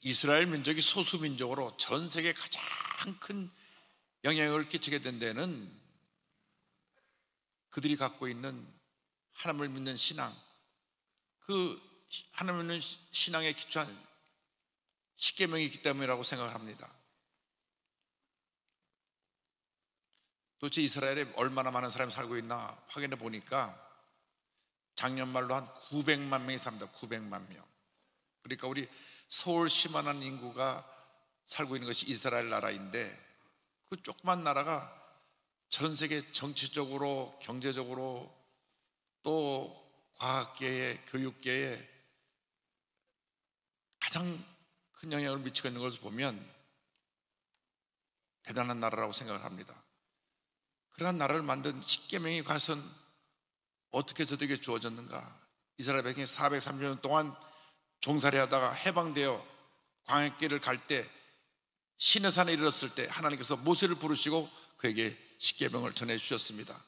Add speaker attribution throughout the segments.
Speaker 1: 이스라엘 민족이 소수 민족으로 전 세계 가장 큰 영향을 끼치게 된 데는 그들이 갖고 있는 하나님을 믿는 신앙, 그 하나님을 믿는 신앙에 기초한 십계명이 있기 때문이라고 생각합니다. 도대체 이스라엘에 얼마나 많은 사람이 살고 있나 확인해 보니까 작년 말로 한 900만 명이 삽니다. 900만 명. 그러니까 우리 서울 10만원 인구가 살고 있는 것이 이스라엘 나라인데 그 조그만 나라가 전 세계 정치적으로 경제적으로 또 과학계에 교육계에 가장 큰 영향을 미치고 있는 것을 보면 대단한 나라라고 생각을 합니다. 그러한 나라를 만든 십계명이 과연 어떻게 저들에게 주어졌는가? 이스라엘 백성이 430년 동안 종살이 하다가 해방되어 광야길을 갈때 신의 산에 이르렀을 때 하나님께서 모세를 부르시고 그에게 십계명을 전해 주셨습니다.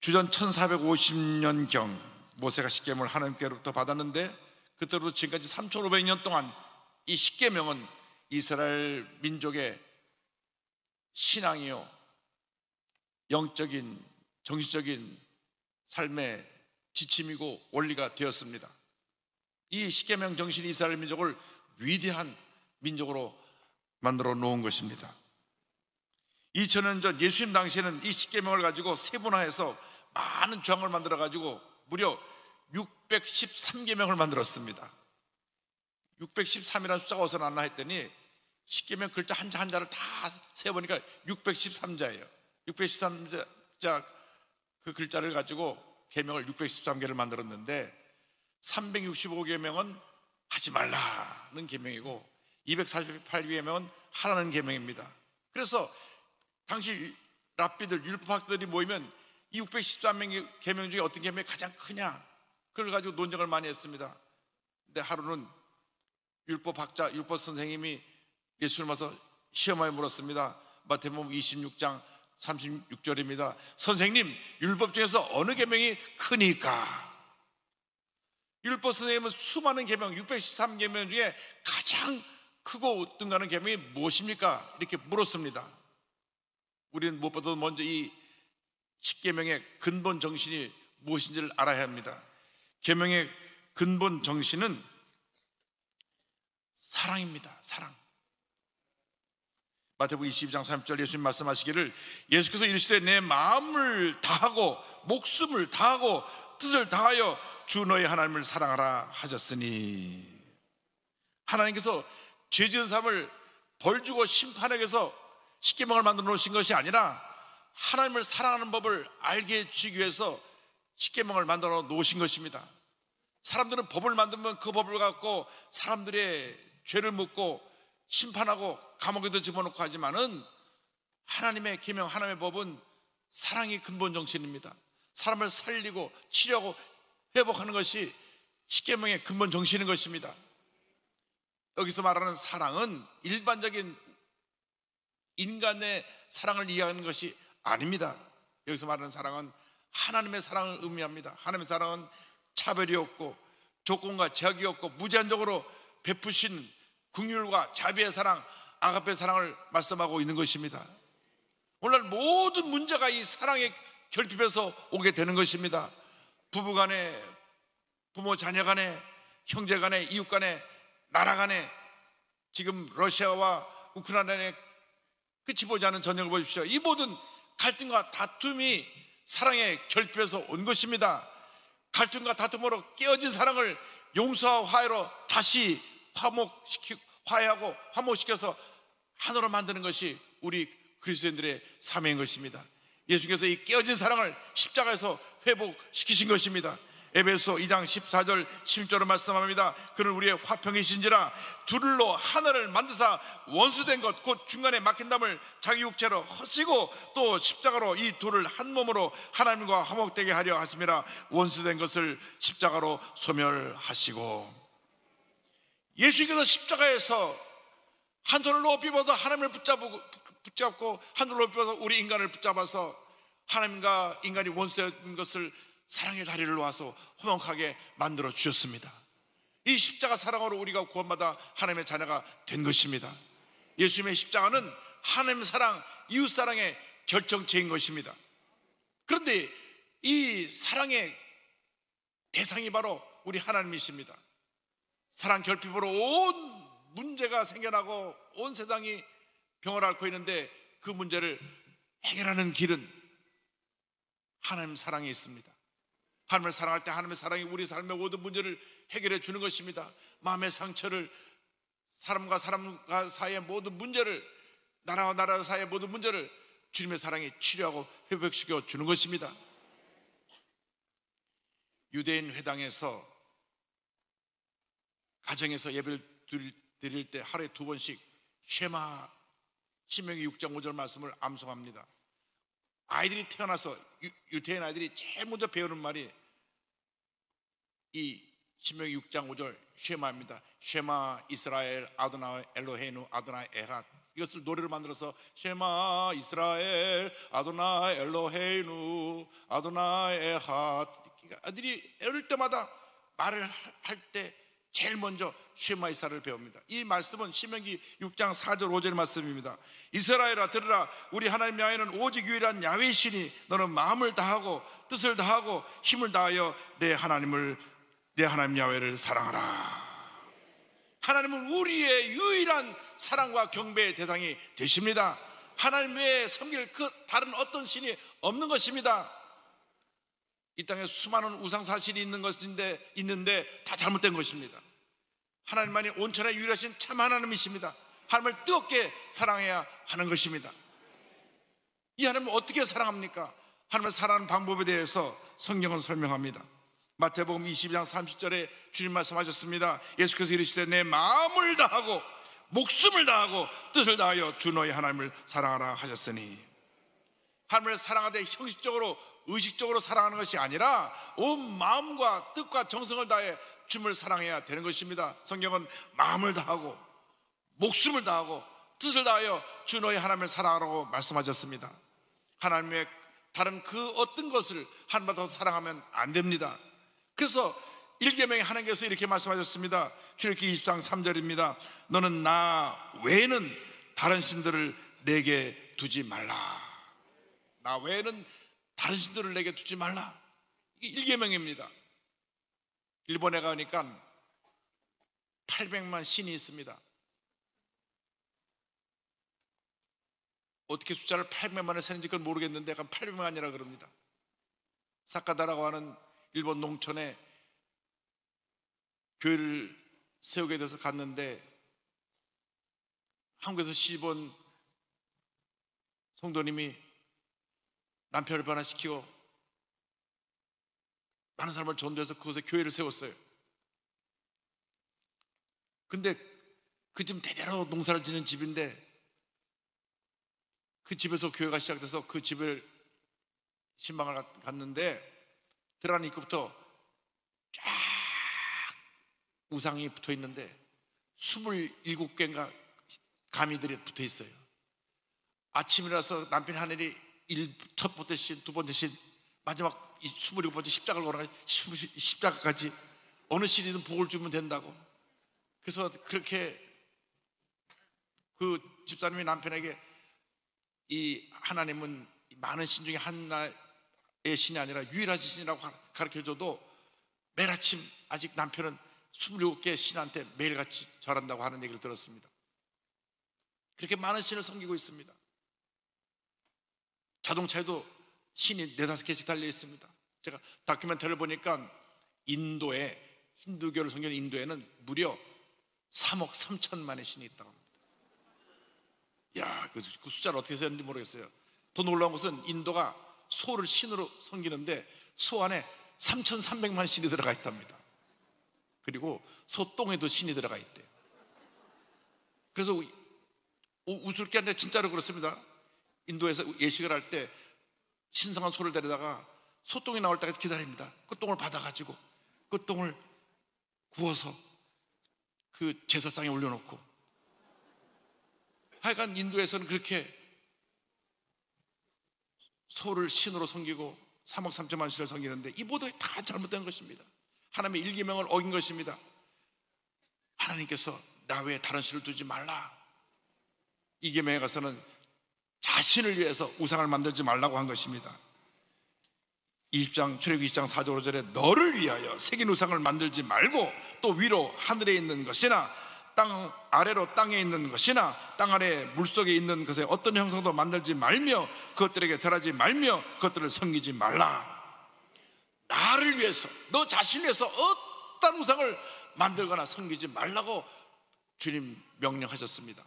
Speaker 1: 주전 1450년경 모세가 십계명을 하나님께로부터 받았는데 그때로 지금까지 3500년 동안 이 십계명은 이스라엘 민족의 신앙이요 영적인 정신적인 삶의 지침이고 원리가 되었습니다. 이 십계명 정신이 이스라엘 민족을 위대한 민족으로 만들어 놓은 것입니다. 2000년 전 예수님 당시에는 이 십계명을 가지고 세분화해서 많은 조항을 만들어 가지고 무려 613계명을 만들었습니다. 613이라는 숫자가 어디서 났나 했더니 십계명 글자 한자 한자를 다 세어보니까 613자예요. 613자 그 글자를 가지고 계명을 613개를 만들었는데 3 6 5개명은 하지 말라는 계명이고 2 4 8개명은 하라는 계명입니다. 그래서 당시 랍비들 율법학들이 모이면 이 613명 의 계명 중에 어떤 계명이 가장 크냐 그걸 가지고 논쟁을 많이 했습니다. 근데 하루는 율법학자 율법 선생님이 예수를 맞서 시험하여 물었습니다. 마태복음 26장 36절입니다. 선생님 율법 중에서 어느 계명이 크니까? 율법 선생님은 수많은 계명 613계명 중에 가장 크고 등하는 계명이 무엇입니까? 이렇게 물었습니다. 우리는 무엇보다도 먼저 이 10계명의 근본 정신이 무엇인지를 알아야 합니다. 계명의 근본 정신은 사랑입니다. 사랑. 마태복음 22장 30절 예수님 말씀하시기를 예수께서 이르시되 내 마음을 다하고 목숨을 다하고 뜻을 다하여 주 너의 하나님을 사랑하라 하셨으니 하나님께서 죄 지은 사람을벌 주고 심판에게서 십계명을 만들어 놓으신 것이 아니라 하나님을 사랑하는 법을 알게 해주기 위해서 십계명을 만들어 놓으신 것입니다. 사람들은 법을 만들면 그 법을 갖고 사람들의 죄를 묻고 심판하고 감옥에도 집어넣고 하지만은 하나님의 계명 하나님의 법은 사랑이 근본 정신입니다. 사람을 살리고 치려고 회복하는 것이 십계명의 근본 정신인 것입니다. 여기서 말하는 사랑은 일반적인 인간의 사랑을 이해하는 것이 아닙니다. 여기서 말하는 사랑은 하나님의 사랑을 의미합니다. 하나님의 사랑은 차별이 없고 조건과 제약이 없고 무제한적으로 베푸신 궁율과 자비의 사랑, 아가페 사랑을 말씀하고 있는 것입니다. 오늘 모든 문제가 이 사랑의 결핍에서 오게 되는 것입니다. 부부 간에, 부모 자녀 간에, 형제 간에, 이웃 간에, 나라 간에 지금 러시아와 우크라이나의 끝이 보지 않은 전쟁을 보십시오. 이 모든 갈등과 다툼이 사랑의 결핍에서 온 것입니다. 갈등과 다툼으로 깨어진 사랑을 용서와 화해로 다시 화목시키 화해하고 화목시켜서 하나로 만드는 것이 우리 그리스도인들의 사명인 것입니다. 예수께서 이 깨어진 사랑을 십자가에서 회복시키신 것입니다. 에베소 2장 14절 1절을 말씀합니다. 그는 우리의 화평이신지라 둘로 하나를 만드사 원수된 것 곧 중간에 막힌 담을 자기 육체로 허시고 또 십자가로 이 둘을 한 몸으로 하나님과 화목되게 하려 하심이라 원수된 것을 십자가로 소멸하시고 예수께서 십자가에서 한 손을 높이 뻗어 하나님을 붙잡고 붙잡고 한 손을 높이 뻗어 우리 인간을 붙잡아서 하나님과 인간이 원수된 것을 사랑의 다리를 놓아서 허망하게 만들어 주셨습니다. 이 십자가 사랑으로 우리가 구원받아 하나님의 자녀가 된 것입니다. 예수님의 십자가는 하나님 사랑, 이웃 사랑의 결정체인 것입니다. 그런데 이 사랑의 대상이 바로 우리 하나님이십니다. 사랑 결핍으로 온 문제가 생겨나고 온 세상이 병을 앓고 있는데 그 문제를 해결하는 길은 하나님 사랑이 있습니다. 하나님을 사랑할 때 하나님의 사랑이 우리 삶의 모든 문제를 해결해 주는 것입니다. 마음의 상처를 사람과 사람 사이의 모든 문제를 나라와 나라 사이의 모든 문제를 주님의 사랑이 치료하고 회복시켜 주는 것입니다. 유대인 회당에서 가정에서 예배를 드릴 때 하루에 두 번씩 쉐마 신명기 6장 5절 말씀을 암송합니다. 아이들이 태어나서 유, 태인 아이들이 제일 먼저 배우는 말이 이 신명기 6장 5절 쉐마입니다. 쉐마 이스라엘 아도나 엘로헤누 아도나 에핫 이것을 노래를 만들어서 쉐마 이스라엘 아도나 엘로헤누 아도나 에핫 아들이 어릴 때마다 말을 할때 제일 먼저 쉐마이사를 배웁니다. 이 말씀은 신명기 6장 4절 5절 말씀입니다. 이스라엘아 들으라 우리 하나님 야훼는 오직 유일한 야훼시니 너는 마음을 다하고 뜻을 다하고 힘을 다하여 내 하나님을 내 하나님 야훼를 사랑하라. 하나님은 우리의 유일한 사랑과 경배의 대상이 되십니다. 하나님 외에 섬길 그 다른 어떤 신이 없는 것입니다. 이 땅에 수많은 우상 사실이 있는 것인데 있는데 다 잘못된 것입니다. 하나님만이 온천의 유일하신 참 하나님이십니다. 하나님을 뜨겁게 사랑해야 하는 것입니다. 이 하나님을 어떻게 사랑합니까? 하나님을 사랑하는 방법에 대해서 성경은 설명합니다. 마태복음 22장 30절에 주님 말씀하셨습니다. 예수께서 이르시되 내 마음을 다하고 목숨을 다하고 뜻을 다하여 주 너의 하나님을 사랑하라 하셨으니 하나님을 사랑하되 형식적으로 의식적으로 사랑하는 것이 아니라 온 마음과 뜻과 정성을 다해 주님을 사랑해야 되는 것입니다. 성경은 마음을 다하고 목숨을 다하고 뜻을 다하여 주 너희 하나님을 사랑하라고 말씀하셨습니다. 하나님의 다른 그 어떤 것을 한마디 사랑하면 안 됩니다. 그래서 일개명이 하나님께서 이렇게 말씀하셨습니다. 출애기 23장 3절입니다. 너는 나 외에는 다른 신들을 내게 두지 말라. 나 외에는 다른 신들을 내게 두지 말라. 이게 일개명입니다. 일본에 가니까 800만 신이 있습니다. 어떻게 숫자를 8 0 0만에 세는지 그건 모르겠는데 약간 800만이라 그럽니다. 사카다라고 하는 일본 농촌에 교회를 세우게 돼서 갔는데 한국에서 시집온 성도님이 남편을 변화시키고 많은 사람을 전도해서 그곳에 교회를 세웠어요. 근데 그 집 대대로 농사를 지는 집인데 그 집에서 교회가 시작돼서 그 집을 신방을 갔는데 들어가는 입구부터 쫙 우상이 붙어 있는데 27개인가 가미들이 붙어 있어요. 아침이라서 남편 하늘이 첫 번째 신, 두 번째 신, 마지막 스물일곱 번째 십자가를 걸어가 십자가까지 어느 신이든 복을 주면 된다고. 그래서 그렇게 그 집사님이 남편에게 이 하나님은 많은 신 중에 하나의 신이 아니라 유일한 신이라고 가르쳐 줘도 매일 아침 아직 남편은 27개 신한테 매일같이 절한다고 하는 얘기를 들었습니다. 그렇게 많은 신을 섬기고 있습니다. 자동차에도 신이 네다섯 개씩 달려 있습니다. 제가 다큐멘터리를 보니까 인도에 힌두교를 섬기 인도에는 무려 3억 3천만의 신이 있다고 합니다. 야, 그, 그 숫자를 어떻게 세는지 모르겠어요. 더 놀라운 것은 인도가 소를 신으로 섬기는데 소 안에 3,300만 신이 들어가 있답니다. 그리고 소똥에도 신이 들어가 있대요. 그래서 우, 웃을 게 아니라 진짜로 그렇습니다. 인도에서 예식을 할 때 신성한 소를 데려다가 소똥이 나올 때까지 기다립니다. 그 똥을 받아가지고 그 똥을 구워서 그 제사상에 올려놓고 하여간 인도에서는 그렇게 소를 신으로 섬기고 3억 3천만 신을 섬기는데 이 모두 다 잘못된 것입니다. 하나님의 일기명을 어긴 것입니다. 하나님께서 나 외에 다른 신을 두지 말라. 이계명에 가서는 자신을 위해서 우상을 만들지 말라고 한 것입니다. 20장 출애굽 20장 4절 5절에 너를 위하여 새긴 우상을 만들지 말고 또 위로 하늘에 있는 것이나 땅 아래로 땅에 있는 것이나 땅 아래 물속에 있는 것에 어떤 형상도 만들지 말며 그것들에게 절하지 말며 그것들을 섬기지 말라. 나를 위해서 너 자신 위해서 어떤 우상을 만들거나 섬기지 말라고 주님 명령하셨습니다.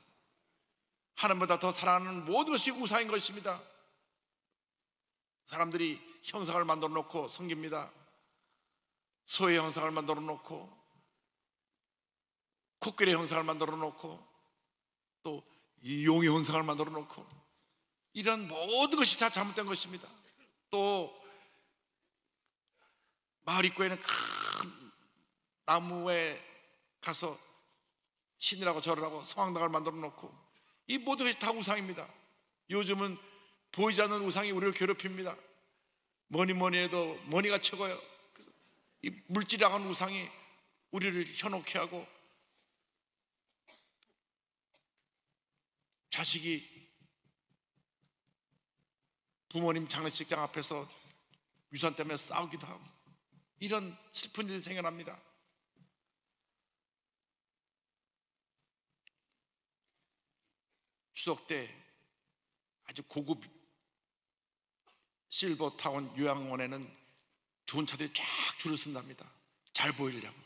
Speaker 1: 하나님보다 더 사랑하는 모든 것이 우상인 것입니다. 사람들이 형상을 만들어 놓고 섬깁니다. 소의 형상을 만들어 놓고 코끼리 형상을 만들어 놓고 또 용의 형상을 만들어 놓고 이런 모든 것이 다 잘못된 것입니다. 또 마을 입구에는 큰 나무에 가서 신이라고 절을 하고 성황당을 만들어 놓고 이 모든 것이 다 우상입니다. 요즘은 보이지 않는 우상이 우리를 괴롭힙니다. 뭐니 뭐니 해도 머니가 최고예요. 이 물질이라는 우상이 우리를 현혹해 하고 자식이 부모님 장례식장 앞에서 유산 때문에 싸우기도 하고 이런 슬픈 일이 생겨납니다. 추석 때 아주 고급 실버타운 요양원에는 좋은 차들이 쫙 줄을 쓴답니다. 잘 보이려고.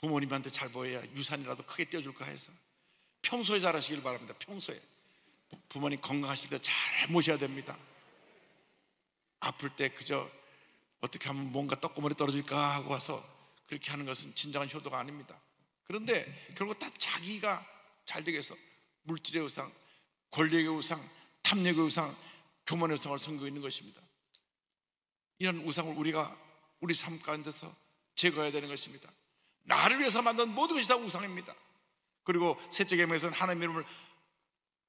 Speaker 1: 부모님한테 잘 보여야 유산이라도 크게 띄워줄까 해서 평소에 잘 하시길 바랍니다. 평소에. 부모님 건강하실 때잘 모셔야 됩니다. 아플 때 그저 어떻게 하면 뭔가 떡구머리 떨어질까 하고 와서 그렇게 하는 것은 진정한 효도가 아닙니다. 그런데 결국 다 자기가 잘되겠어 물질의 우상, 권력의 우상, 탐욕의 우상, 교만의 우상을 섬기고 있는 것입니다. 이런 우상을 우리가 우리 삶 가운데서 제거해야 되는 것입니다. 나를 위해서 만든 모든 것이 다 우상입니다. 그리고 셋째 계명에서는 하나님의 이름을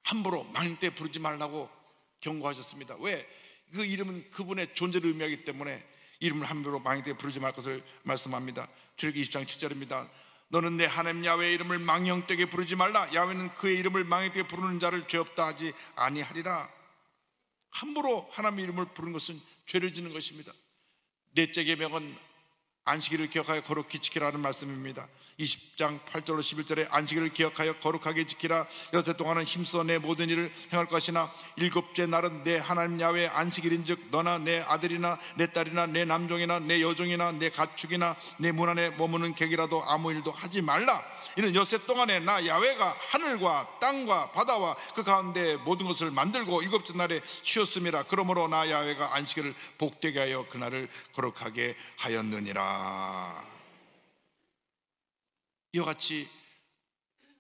Speaker 1: 함부로 망인 부르지 말라고 경고하셨습니다. 왜? 그 이름은 그분의 존재를 의미하기 때문에 이름을 함부로 망인 부르지 말 것을 말씀합니다. 출애기 20장 7절입니다. 너는 내 하나님 야외의 이름을 망령되게 부르지 말라 야외는 그의 이름을 망령되게 부르는 자를 죄 없다 하지 아니하리라 함부로 하나님의 이름을 부르는 것은 죄를 지는 것입니다 넷째 계명은 안식일을 기억하여 거룩히 지키라는 말씀입니다. 20장 8절로 11절에 안식일을 기억하여 거룩하게 지키라. 여섯 동안은 힘써 내 모든 일을 행할 것이나 일곱째 날은 내 하나님 야외 안식일인즉 너나 내 아들이나 내 딸이나 내 남종이나 내 여종이나 내 가축이나 내문 안에 머무는 객이라도 아무 일도 하지 말라. 이는 여섯 동안에 나 야외가 하늘과 땅과 바다와 그 가운데 모든 것을 만들고 일곱째 날에 쉬었음이라. 그러므로 나 야외가 안식일을 복되게 하여 그날을 거룩하게 하였느니라. 이와 같이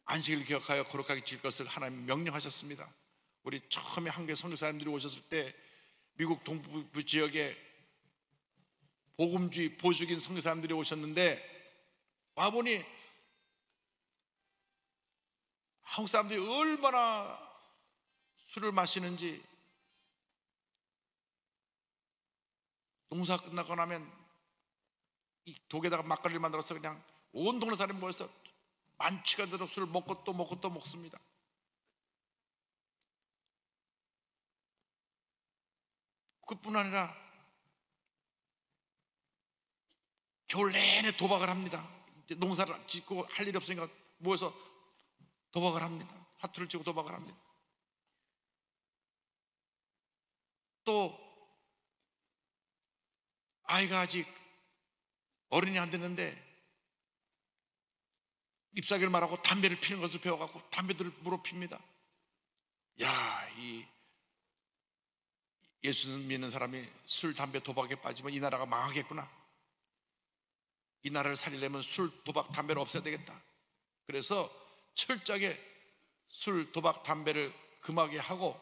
Speaker 1: 안식일 기억하여 거룩하게 지을 것을 하나님 명령하셨습니다. 우리 처음에 한국에 선교사님들이 오셨을 때 미국 동부 지역에 복음주의 보수인 적 선교사님들이 오셨는데 와보니 한국 사람들이 얼마나 술을 마시는지 농사 끝나고 나면 독에다가 막걸리를 만들어서 그냥 온 동네 사람이 모여서 만취가 되도록 술을 먹고 또 먹고 또 먹습니다. 그뿐 아니라 겨울 내내 도박을 합니다. 농사를 짓고 할 일이 없으니까 모여서 도박을 합니다. 화투를 치고 도박을 합니다. 또 아이가 아직 어른이 안 됐는데 입사를 말하고 담배를 피는 것을 배워갖고 담배들을 물어 핍니다. 야, 이 예수 믿는 사람이 술, 담배, 도박에 빠지면 이 나라가 망하겠구나. 이 나라를 살리려면 술, 도박, 담배를 없애야 되겠다. 그래서 철저하게 술, 도박, 담배를 금하게 하고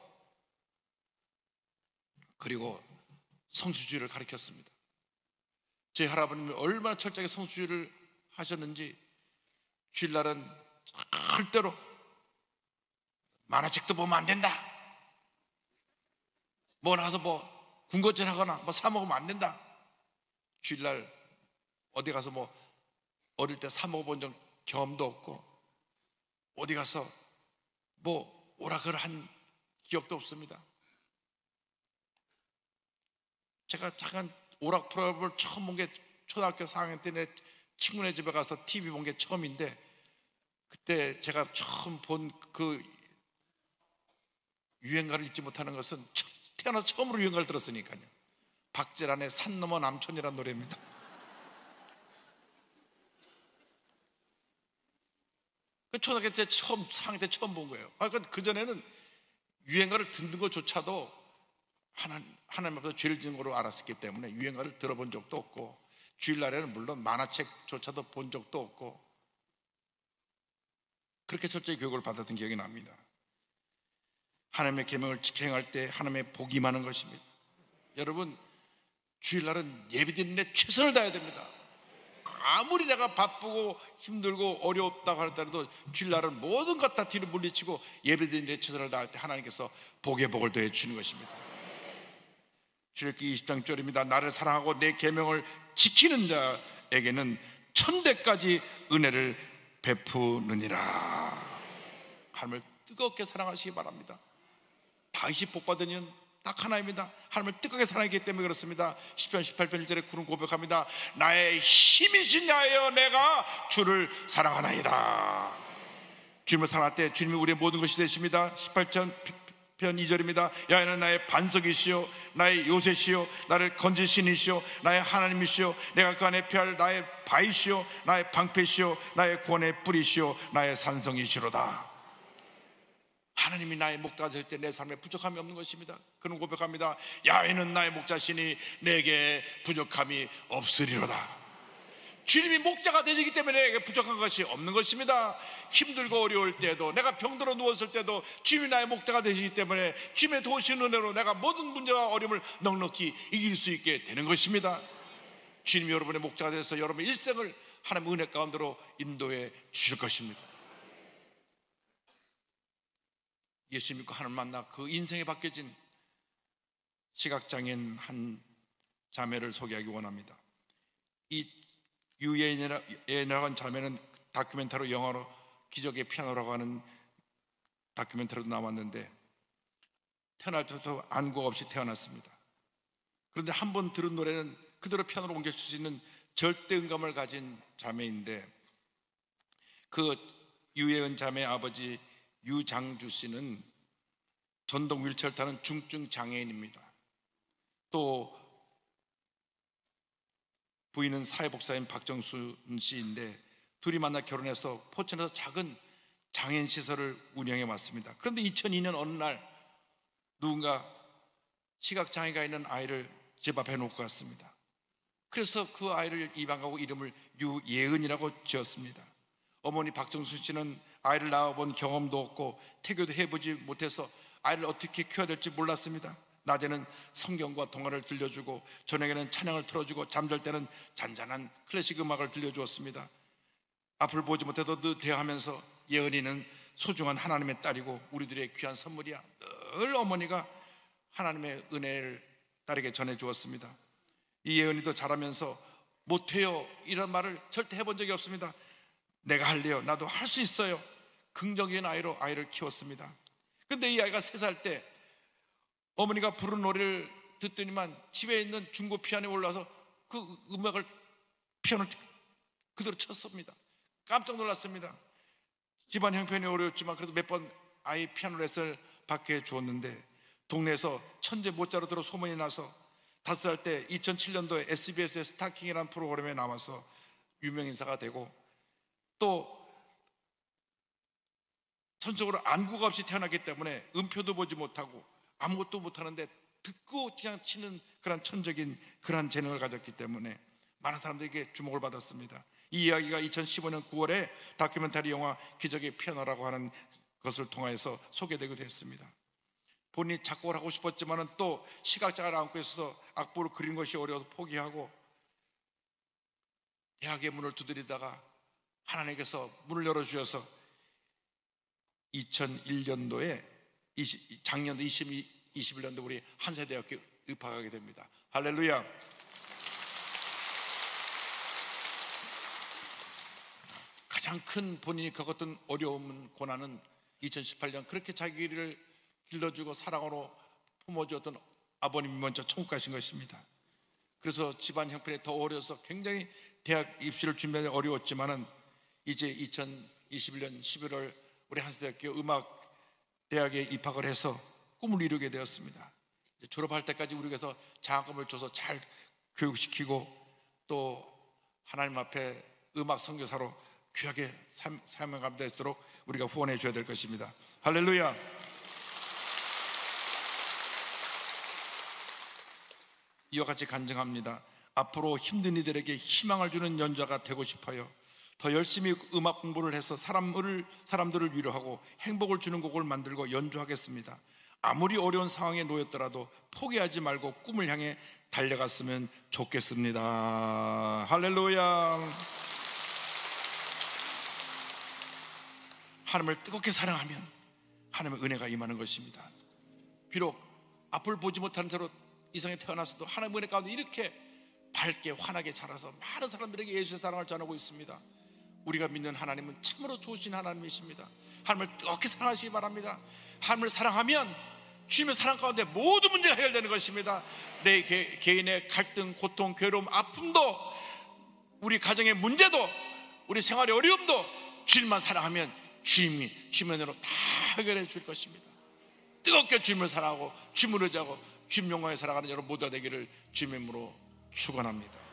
Speaker 1: 그리고 성수주의를 가르쳤습니다. 제 할아버님이 얼마나 철저하게 성수주의를 하셨는지 주일날은 절대로 만화책도 보면 안 된다. 뭐 나가서 뭐 군것질 하거나 뭐 사 먹으면 안 된다. 주일날 어디 가서 뭐 어릴 때 사 먹어본 경험도 없고 어디 가서 뭐 오락을 한 기억도 없습니다. 제가 잠깐 오락 프로그램을 처음 본 게 초등학교 4학년 때 내 친구네 집에 가서 TV 본 게 처음인데 그때 제가 처음 본 그 유행가를 잊지 못하는 것은 태어나서 처음으로 유행가를 들었으니까요. 박재란의 산 넘어 남촌이라는 노래입니다. 그 초등학교 때 처음 상학때 처음 본 거예요. 아, 그러니까 그 전에는 유행가를 듣는 것조차도 하나님, 하나님 앞에서 그 죄를 지는걸로 알았었기 때문에 유행가를 들어본 적도 없고 주일날에는 물론 만화책조차도 본 적도 없고 그렇게 철저히 교육을 받았던 기억이 납니다. 하나님의 계명을 지행할 때 하나님의 복이 많은 것입니다. 여러분 주일날은 예배드는데 최선을 다해야 됩니다. 아무리 내가 바쁘고 힘들고 어렵다고 하더라도 주일날은 모든 것 다 뒤로 물리치고 예배드리는 데 최선을 다할 때 하나님께서 복의 복을 더해 주는 것입니다. 출애기 20장절입니다. 나를 사랑하고 내 계명을 지키는 자에게는 천대까지 은혜를 베푸느니라. 하나님을 뜨겁게 사랑하시기 바랍니다. 다윗 복받으는 딱 하나입니다. 하나님을 뜨겁게 사랑했기 때문에 그렇습니다. 10편 18편 1절에 구름 고백합니다. 나의 힘이신 야여 내가 주를 사랑하나이다. 주님을 사랑할 때 주님이 우리의 모든 것이 되십니다. 18편 편 2절입니다. 야훼는 나의 반석이시요 나의 요새시요 나를 건지신이시요 나의 하나님이시요 내가 그 안에 피할 나의 바이시요 나의 방패시요 나의 권의 뿌리시요 나의 산성이시로다. 하나님이 나의 목자 될 때 내 삶에 부족함이 없는 것입니다. 그는 고백합니다. 야훼는 나의 목자시니 내게 부족함이 없으리로다. 주님이 목자가 되시기 때문에 부족한 것이 없는 것입니다. 힘들고 어려울 때도 내가 병들어 누웠을 때도 주님이 나의 목자가 되시기 때문에 주님의 도우시 은혜로 내가 모든 문제와 어려움을 넉넉히 이길 수 있게 되는 것입니다. 주님 여러분의 목자가 되서 여러분의 일생을 하나님의 은혜 가운데로 인도해 주실 것입니다. 예수 믿고 하나님 만나 그 인생에 바뀌어진 시각장애인 한 자매를 소개하기 원합니다. 이 유예인에 나간 자매는 다큐멘터리 영화로 기적의 피아노라고 하는 다큐멘터리도 나왔는데 태어날 때부터 안고 없이 태어났습니다. 그런데 한 번 들은 노래는 그대로 피아노로 옮겨줄 수 있는 절대 음감을 가진 자매인데 그 유예은 자매 아버지 유장주 씨는 전동 휠체어 타는 중증 장애인입니다. 또 부인은 사회복사인 박정순 씨인데 둘이 만나 결혼해서 포천에서 작은 장애인 시설을 운영해 왔습니다. 그런데 2002년 어느 날 누군가 시각장애가 있는 아이를 집 앞에 놓고 갔습니다. 그래서 그 아이를 입양하고 이름을 유예은이라고 지었습니다. 어머니 박정순 씨는 아이를 낳아본 경험도 없고 태교도 해보지 못해서 아이를 어떻게 키워야 될지 몰랐습니다. 낮에는 성경과 동화를 들려주고 저녁에는 찬양을 틀어주고 잠잘 때는 잔잔한 클래식 음악을 들려주었습니다. 앞을 보지 못해도 늘대하면서 예은이는 소중한 하나님의 딸이고 우리들의 귀한 선물이야. 늘 어머니가 하나님의 은혜를 딸에게 전해 주었습니다. 이 예은이도 자라면서 못해요 이런 말을 절대 해본 적이 없습니다. 내가 할래요. 나도 할 수 있어요. 긍정적인 아이로 아이를 키웠습니다. 근데 이 아이가 세살때 어머니가 부른 노래를 듣더니만 집에 있는 중고 피아노에 올라서 와그 음악을 피아노를 그대로 쳤습니다. 깜짝 놀랐습니다. 집안 형편이 어려웠지만 그래도 몇 번 아이 피아노 레슨을 받게 주었는데 동네에서 천재 모짜르 트로 소문이 나서 다섯 살 때 2007년도에 SBS의 스타킹이라는 프로그램에 나와서 유명 인사가 되고 또천적으로 안구가 없이 태어났기 때문에 음표도 보지 못하고 아무것도 못하는데 듣고 그냥 치는 그런 천적인 그런 재능을 가졌기 때문에 많은 사람들에게 주목을 받았습니다. 이 이야기가 2015년 9월에 다큐멘터리 영화 기적의 피아노라고 하는 것을 통해서 소개되기도 했습니다. 본인이 작곡을 하고 싶었지만은 또 시각장애를 안고 있어서 악보를 그린 것이 어려워서 포기하고 대학의 문을 두드리다가 하나님께서 문을 열어주셔서 2001년도에 20, 작년도 20, 21년도 우리 한세대학교 입학하게 됩니다. 할렐루야. 가장 큰 본인이 겪었던 어려움은 고난은 2018년 그렇게 자기를 길러주고 사랑으로 품어주었던 아버님이 먼저 천국 가신 것입니다. 그래서 집안 형편이 더 어려서 굉장히 대학 입시를 준비하기 어려웠지만은 이제 2021년 11월 우리 한세대학교 음악 대학에 입학을 해서 꿈을 이루게 되었습니다. 졸업할 때까지 우리에게서 장학금을 줘서 잘 교육시키고 또 하나님 앞에 음악 선교사로 귀하게 사명 감당할도록 우리가 후원해 줘야 될 것입니다. 할렐루야. 이와 같이 간증합니다. 앞으로 힘든 이들에게 희망을 주는 연자가 되고 싶어요. 더 열심히 음악 공부를 해서 사람을, 사람들을 위로하고 행복을 주는 곡을 만들고 연주하겠습니다. 아무리 어려운 상황에 놓였더라도 포기하지 말고 꿈을 향해 달려갔으면 좋겠습니다. 할렐루야. 하나님을 뜨겁게 사랑하면 하나님의 은혜가 임하는 것입니다. 비록 앞을 보지 못하는 채로 이성에 태어났어도 하나님의 은혜 가운데 이렇게 밝게 환하게 자라서 많은 사람들에게 예수의 사랑을 전하고 있습니다. 우리가 믿는 하나님은 참으로 좋으신 하나님이십니다. 하나님을 뜨겁게 사랑하시기 바랍니다. 하나님을 사랑하면 주님의 사랑 가운데 모든 문제가 해결되는 것입니다. 내 개, 개인의 갈등, 고통, 괴로움, 아픔도 우리 가정의 문제도 우리 생활의 어려움도 주님만 사랑하면 주님이 주면으로 다 해결해 줄 것입니다. 뜨겁게 주님을 사랑하고 주님을 의지하고 주님 영광에 살아가는 여러분 모두가 되기를 주님으로 축원합니다.